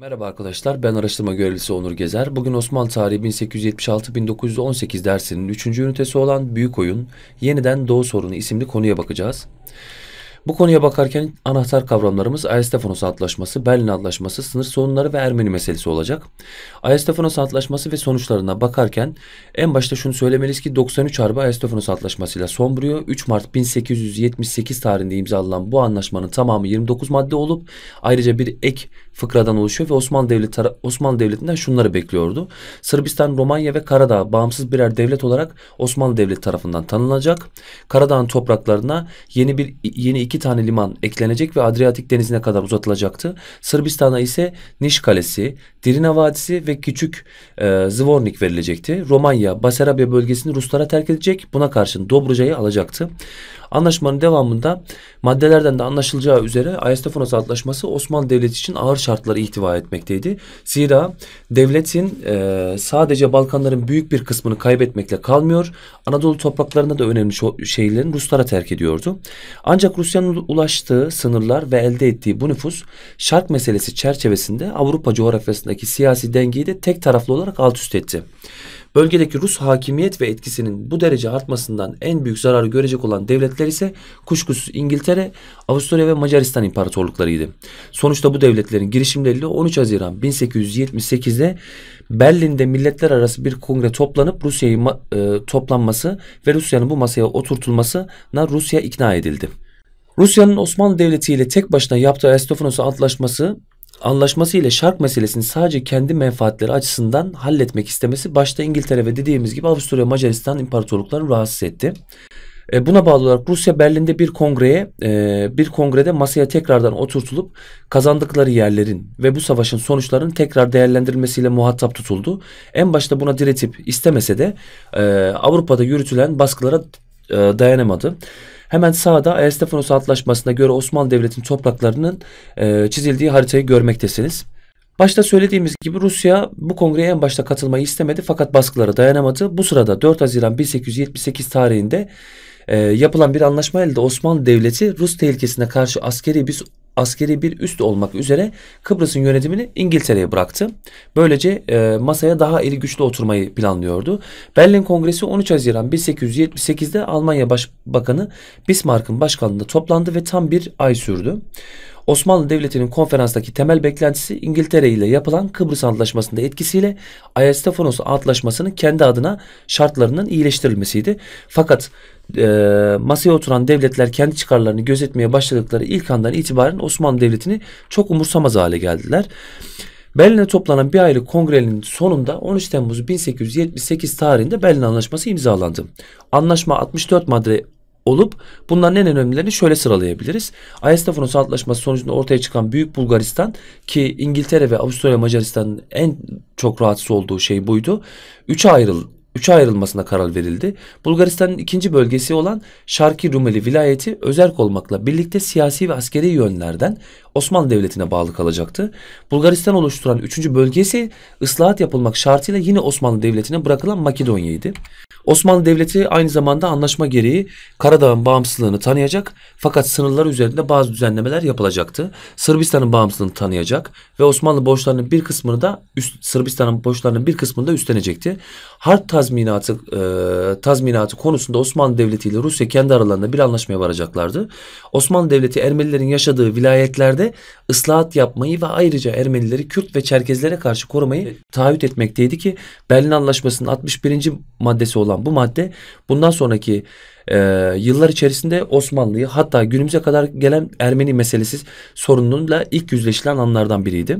Merhaba arkadaşlar, ben araştırma görevlisi Onur Gezer. Bugün Osmanlı tarihi 1876-1918 dersinin 3. ünitesi olan Büyük Oyun, Yeniden Doğu Sorunu isimli konuya bakacağız. Bu konuya bakarken anahtar kavramlarımız Ayastefanos Antlaşması, Berlin Antlaşması, sınır sorunları ve Ermeni meselesi olacak. Ayastefanos Antlaşması ve sonuçlarına bakarken en başta şunu söylemeliyiz ki 93 Harbi Ayastefanos Antlaşması ile son buluyor. 3 Mart 1878 tarihinde imzalanan bu anlaşmanın tamamı 29 madde olup ayrıca bir ek fıkradan oluşuyor ve Osmanlı Devleti Osmanlı Devleti'nden şunları bekliyordu. Sırbistan, Romanya ve Karadağ bağımsız birer devlet olarak Osmanlı Devleti tarafından tanınacak. Karadağ'ın topraklarına yeni bir yeni iki tane liman eklenecek ve Adriyatik Denizi'ne kadar uzatılacaktı. Sırbistan'a ise Niş Kalesi, Dirina Vadisi ve küçük e, Zvornik verilecekti. Romanya, Basarabya bölgesini Ruslara terk edecek. Buna karşın Dobruca'yı alacaktı. Anlaşmanın devamında maddelerden de anlaşılacağı üzere Ayastafonos Antlaşması Osmanlı Devleti için ağır şartları ihtiva etmekteydi. Zira devletin e, sadece Balkanların büyük bir kısmını kaybetmekle kalmıyor. Anadolu topraklarında da önemli şeylerin Ruslara terk ediyordu. Ancak Rusya'nın ulaştığı sınırlar ve elde ettiği bu nüfus şart meselesi çerçevesinde Avrupa coğrafyasındaki siyasi dengeyi de tek taraflı olarak alt üst etti. Bölgedeki Rus hakimiyet ve etkisinin bu derece artmasından en büyük zararı görecek olan devletler ise kuşkusuz İngiltere, Avusturya ve Macaristan imparatorluklarıydı. Sonuçta bu devletlerin girişimleriyle 13 Haziran 1878'de Berlin'de milletler arası bir kongre toplanıp Rusya'yı e, toplanması ve Rusya'nın bu masaya oturtulmasına Rusya ikna edildi. Rusya'nın Osmanlı Devleti ile tek başına yaptığı Aristofanos'a antlaşması Anlaşmasıyla ile şark meselesini sadece kendi menfaatleri açısından halletmek istemesi başta İngiltere ve dediğimiz gibi Avusturya Macaristan imparatorluklarını rahatsız etti. E, buna bağlı olarak Rusya Berlin'de bir kongreye e, bir kongrede masaya tekrardan oturtulup kazandıkları yerlerin ve bu savaşın sonuçlarının tekrar değerlendirilmesiyle muhatap tutuldu. En başta buna diretip istemese de e, Avrupa'da yürütülen baskılara e, dayanamadı. Hemen sağda Erstefanos Antlaşması'na göre Osmanlı Devleti'nin topraklarının e, çizildiği haritayı görmektesiniz. Başta söylediğimiz gibi Rusya bu kongreye en başta katılmayı istemedi fakat baskılara dayanamadı. Bu sırada 4 Haziran 1878 tarihinde e, yapılan bir anlaşma elde Osmanlı Devleti Rus tehlikesine karşı askeri bir askeri bir üst olmak üzere Kıbrıs'ın yönetimini İngiltere'ye bıraktı. Böylece e, masaya daha eli güçlü oturmayı planlıyordu. Berlin Kongresi 13 Haziran 1878'de Almanya Başbakanı Bismarck'ın başkanlığında toplandı ve tam bir ay sürdü. Osmanlı Devleti'nin konferanstaki temel beklentisi İngiltere ile yapılan Kıbrıs Antlaşması'nda etkisiyle Ayastafonos Antlaşması'nın kendi adına şartlarının iyileştirilmesiydi. Fakat e, masaya oturan devletler kendi çıkarlarını gözetmeye başladıkları ilk andan itibaren Osmanlı Devleti'ni çok umursamaz hale geldiler. Berlin'e toplanan bir aylık kongrenin sonunda 13 Temmuz 1878 tarihinde Berlin Anlaşması imzalandı. Anlaşma 64 madde olup bunların en önemlilerini şöyle sıralayabiliriz. Ayasofya Antlaşması sonucunda ortaya çıkan Büyük Bulgaristan ki İngiltere ve Avusturya Macaristan en çok rahatsız olduğu şey buydu. Üçe ayrıl 3'e ayrılmasına karar verildi. Bulgaristan'ın ikinci bölgesi olan Şarki Rumeli vilayeti özerk olmakla birlikte siyasi ve askeri yönlerden Osmanlı Devleti'ne bağlı kalacaktı. Bulgaristan oluşturan üçüncü bölgesi ıslahat yapılmak şartıyla yine Osmanlı Devleti'ne bırakılan Makedonya'ydı. Osmanlı Devleti aynı zamanda anlaşma gereği Karadağ'ın bağımsızlığını tanıyacak fakat sınırlar üzerinde bazı düzenlemeler yapılacaktı. Sırbistan'ın bağımsızlığını tanıyacak ve Osmanlı borçlarının bir kısmını da üst, Sırbistan'ın borçlarının bir kısmını da üstlenecekti. Harp tazminatı e, tazminatı konusunda Osmanlı Devleti ile Rusya kendi aralarında bir anlaşmaya varacaklardı. Osmanlı Devleti Ermenilerin yaşadığı vilayetlerde ıslahat yapmayı ve ayrıca Ermenileri Kürt ve Çerkezlere karşı korumayı taahhüt etmekteydi ki Berlin Anlaşması'nın 61. maddesi olan olan bu madde bundan sonraki e, yıllar içerisinde Osmanlı'yı hatta günümüze kadar gelen Ermeni meselesi sorununla ilk yüzleşilen anlardan biriydi.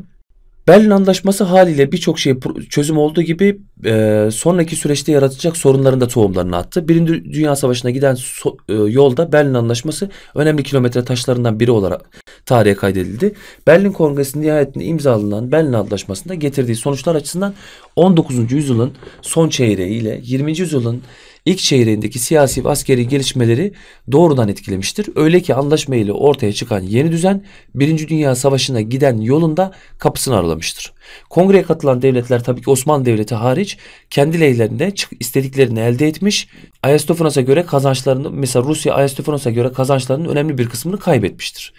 Berlin Anlaşması haliyle birçok şey çözüm olduğu gibi e, sonraki süreçte yaratacak sorunların da tohumlarını attı. Birinci Dünya Savaşı'na giden so, e, yolda Berlin Anlaşması önemli kilometre taşlarından biri olarak tarihe kaydedildi. Berlin Kongresi'nin nihayetinde imzalanan Berlin Anlaşması'nda getirdiği sonuçlar açısından 19. yüzyılın son çeyreği ile 20. yüzyılın ilk çeyreğindeki siyasi ve askeri gelişmeleri doğrudan etkilemiştir. Öyle ki anlaşma ile ortaya çıkan yeni düzen Birinci Dünya Savaşı'na giden yolunda kapısını aralamıştır. Kongreye katılan devletler tabii ki Osmanlı Devleti hariç kendi lehlerinde istediklerini elde etmiş. Ayastofanos'a göre kazançlarını mesela Rusya Ayastofanos'a göre kazançlarının önemli bir kısmını kaybetmiştir.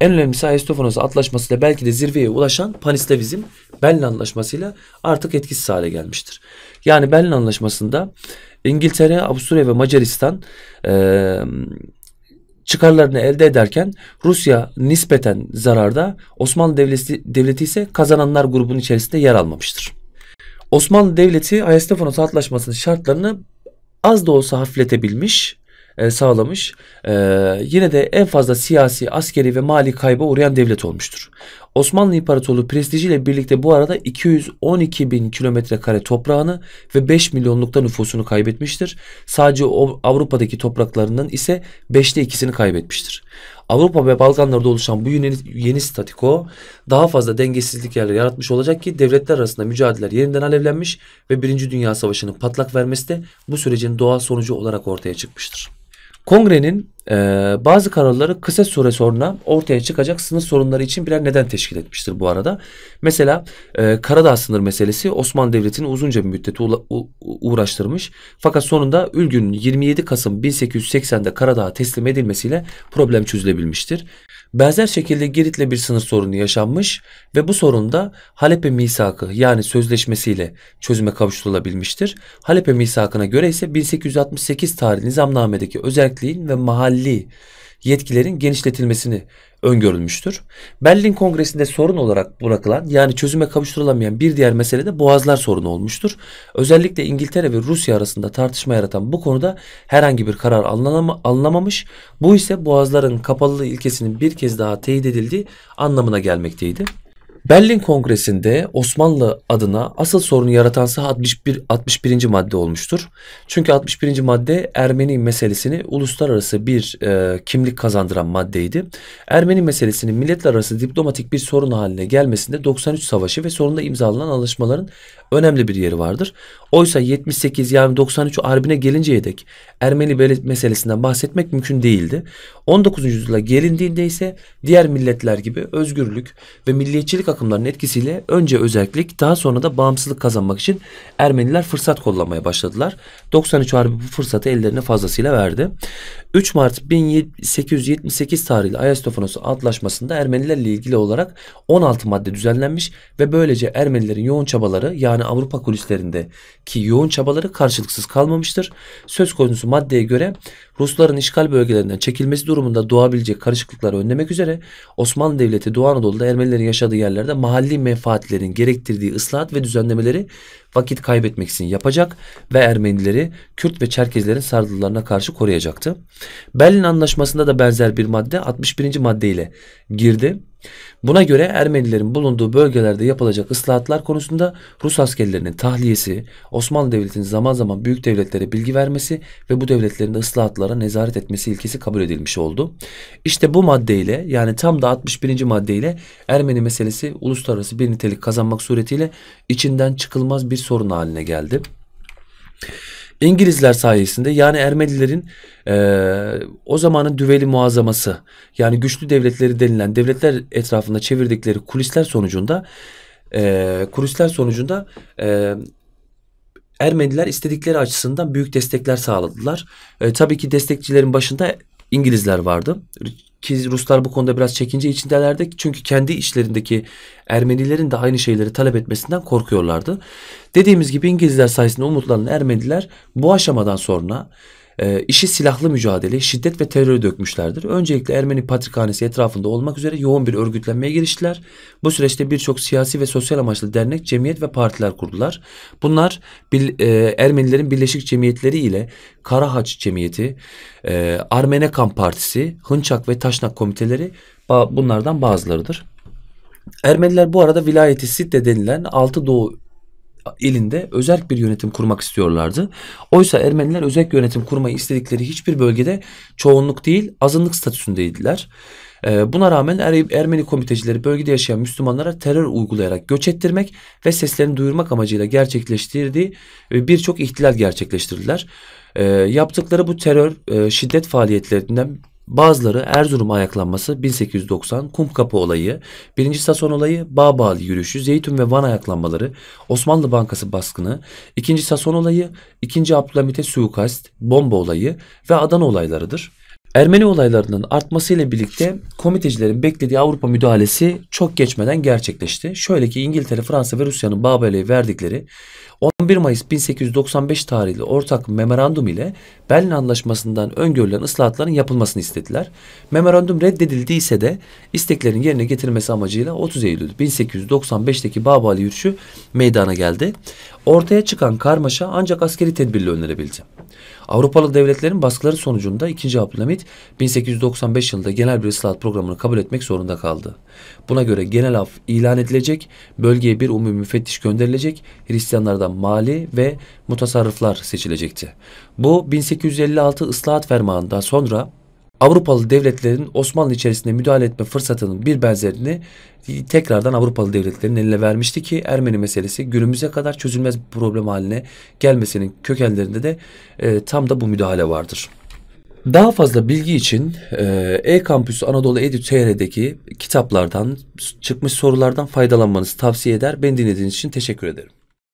En önemlisi Ayastofanos atlaşmasıyla belki de zirveye ulaşan Panislavizm Berlin Anlaşması'yla artık etkisiz hale gelmiştir. Yani Berlin Anlaşması'nda İngiltere, Avusturya ve Macaristan e, çıkarlarını elde ederken Rusya nispeten zararda, Osmanlı Devleti, Devleti ise kazananlar grubunun içerisinde yer almamıştır. Osmanlı Devleti Ayastafonos Antlaşması'nın şartlarını az da olsa hafifletebilmiş, e, sağlamış. E, yine de en fazla siyasi, askeri ve mali kayba uğrayan devlet olmuştur. Osmanlı İmparatorluğu prestijiyle birlikte bu arada 212 bin kilometre kare toprağını ve 5 milyonlukta nüfusunu kaybetmiştir. Sadece Avrupa'daki topraklarının ise 5'te ikisini kaybetmiştir. Avrupa ve Balkanlarda oluşan bu yeni, yeni statiko daha fazla dengesizlik yerleri yaratmış olacak ki devletler arasında mücadeleler yeniden alevlenmiş ve 1. Dünya Savaşı'nın patlak vermesi de bu sürecin doğal sonucu olarak ortaya çıkmıştır. Kongrenin e, bazı kararları kısa süre sonra ortaya çıkacak sınır sorunları için birer neden teşkil etmiştir bu arada. Mesela e, Karadağ sınır meselesi Osmanlı Devleti'ni uzunca bir müddete uğraştırmış. Fakat sonunda Ülgün'ün 27 Kasım 1880'de Karadağ'a teslim edilmesiyle problem çözülebilmiştir. Benzer şekilde Girit'le bir sınır sorunu yaşanmış ve bu sorun da Halep'e misakı yani sözleşmesiyle çözüme kavuşturulabilmiştir. Halep'e misakına göre ise 1868 tarihli nizamnamedeki özelliğin ve mahalli yetkilerin genişletilmesini öngörülmüştür. Berlin Kongresi'nde sorun olarak bırakılan yani çözüme kavuşturulamayan bir diğer mesele de boğazlar sorunu olmuştur. Özellikle İngiltere ve Rusya arasında tartışma yaratan bu konuda herhangi bir karar alınamamış. Bu ise boğazların kapalılığı ilkesinin bir kez daha teyit edildiği anlamına gelmekteydi. Berlin Kongresi'nde Osmanlı adına asıl sorunu yaratan 61, 61. madde olmuştur. Çünkü 61. madde Ermeni meselesini uluslararası bir e, kimlik kazandıran maddeydi. Ermeni meselesinin milletler arası diplomatik bir sorun haline gelmesinde 93 Savaşı ve sonunda imzalanan anlaşmaların önemli bir yeri vardır. Oysa 78 yani 93 Arbin'e gelinceye dek Ermeni meselesinden bahsetmek mümkün değildi. 19. yüzyıla gelindiğinde ise diğer milletler gibi özgürlük ve milliyetçilik akımlarının etkisiyle önce özellik daha sonra da bağımsızlık kazanmak için Ermeniler fırsat kollamaya başladılar. 93 Harbi bu fırsatı ellerine fazlasıyla verdi. 3 Mart 1878 tarihli Ayastofanos Antlaşması'nda Ermenilerle ilgili olarak 16 madde düzenlenmiş ve böylece Ermenilerin yoğun çabaları yani Avrupa kulislerinde ki yoğun çabaları karşılıksız kalmamıştır. Söz konusu maddeye göre Rusların işgal bölgelerinden çekilmesi durumunda doğabilecek karışıklıkları önlemek üzere Osmanlı Devleti Doğu Anadolu'da Ermenilerin yaşadığı yerlerde mahalli menfaatlerin gerektirdiği ıslahat ve düzenlemeleri vakit kaybetmeksizin yapacak ve Ermenileri Kürt ve Çerkezlerin sardırlarına karşı koruyacaktı. Berlin Anlaşması'nda da benzer bir madde 61. maddeyle girdi. Buna göre Ermenilerin bulunduğu bölgelerde yapılacak ıslahatlar konusunda Rus askerlerinin tahliyesi, Osmanlı Devleti'nin zaman zaman büyük devletlere bilgi vermesi ve bu devletlerin de ıslahatlara nezaret etmesi ilkesi kabul edilmiş oldu. İşte bu maddeyle yani tam da 61. maddeyle Ermeni meselesi uluslararası bir nitelik kazanmak suretiyle içinden çıkılmaz bir sorun haline geldi. İngilizler sayesinde yani Ermenilerin e, o zamanın düveli muazzaması yani güçlü devletleri denilen devletler etrafında çevirdikleri kulisler sonucunda e, kulisler sonucunda e, Ermeniler istedikleri açısından büyük destekler sağladılar. E, tabii ki destekçilerin başında İngilizler vardı. Ki Ruslar bu konuda biraz çekince içindelerdi. Çünkü kendi işlerindeki Ermenilerin de aynı şeyleri talep etmesinden korkuyorlardı. Dediğimiz gibi İngilizler sayesinde umutlanan Ermeniler bu aşamadan sonra e, işi silahlı mücadele, şiddet ve teröre dökmüşlerdir. Öncelikle Ermeni Patrikhanesi etrafında olmak üzere yoğun bir örgütlenmeye giriştiler. Bu süreçte birçok siyasi ve sosyal amaçlı dernek, cemiyet ve partiler kurdular. Bunlar bir, e, Ermenilerin Birleşik Cemiyetleri ile Karahaç Cemiyeti, e, Armene Partisi, Hınçak ve Taşnak komiteleri ba bunlardan bazılarıdır. Ermeniler bu arada vilayeti Sitte denilen Altı Doğu elinde özerk bir yönetim kurmak istiyorlardı. Oysa Ermeniler özerk yönetim kurmayı istedikleri hiçbir bölgede çoğunluk değil azınlık statüsündeydiler. Ee, buna rağmen er Ermeni komitecileri bölgede yaşayan Müslümanlara terör uygulayarak göç ettirmek ve seslerini duyurmak amacıyla gerçekleştirdiği e, birçok ihtilal gerçekleştirdiler. Ee, yaptıkları bu terör e, şiddet faaliyetlerinden Bazıları Erzurum ayaklanması 1890, Kumkapı olayı, 1. Sason olayı, Bağbağlı yürüyüşü, Zeytun ve Van ayaklanmaları, Osmanlı Bankası baskını, 2. Sason olayı, 2. Abdülhamit'e suikast, bomba olayı ve Adana olaylarıdır. Ermeni olaylarının artmasıyla birlikte komitecilerin beklediği Avrupa müdahalesi çok geçmeden gerçekleşti. Şöyle ki İngiltere, Fransa ve Rusya'nın Babel'e verdikleri 11 Mayıs 1895 tarihli ortak memorandum ile Berlin Anlaşması'ndan öngörülen ıslahatların yapılmasını istediler. Memorandum reddedildiyse de isteklerin yerine getirilmesi amacıyla 30 Eylül 1895'teki Babali yürüyüşü meydana geldi. Ortaya çıkan karmaşa ancak askeri tedbirle önlenebildi. Avrupalı devletlerin baskıları sonucunda 2. Abdülhamit 1895 yılında genel bir ıslahat programını kabul etmek zorunda kaldı. Buna göre genel af ilan edilecek, bölgeye bir umumi müfettiş gönderilecek, Hristiyanlardan mali ve mutasarrıflar seçilecekti. Bu 1856 ıslahat fermanından sonra Avrupalı devletlerin Osmanlı içerisinde müdahale etme fırsatının bir benzerini tekrardan Avrupalı devletlerin eline vermişti ki Ermeni meselesi günümüze kadar çözülmez bir problem haline gelmesinin kökenlerinde de e, tam da bu müdahale vardır. Daha fazla bilgi için e, e-kampüs Anadolu Edu kitaplardan çıkmış sorulardan faydalanmanızı tavsiye eder. Ben dinlediğiniz için teşekkür ederim.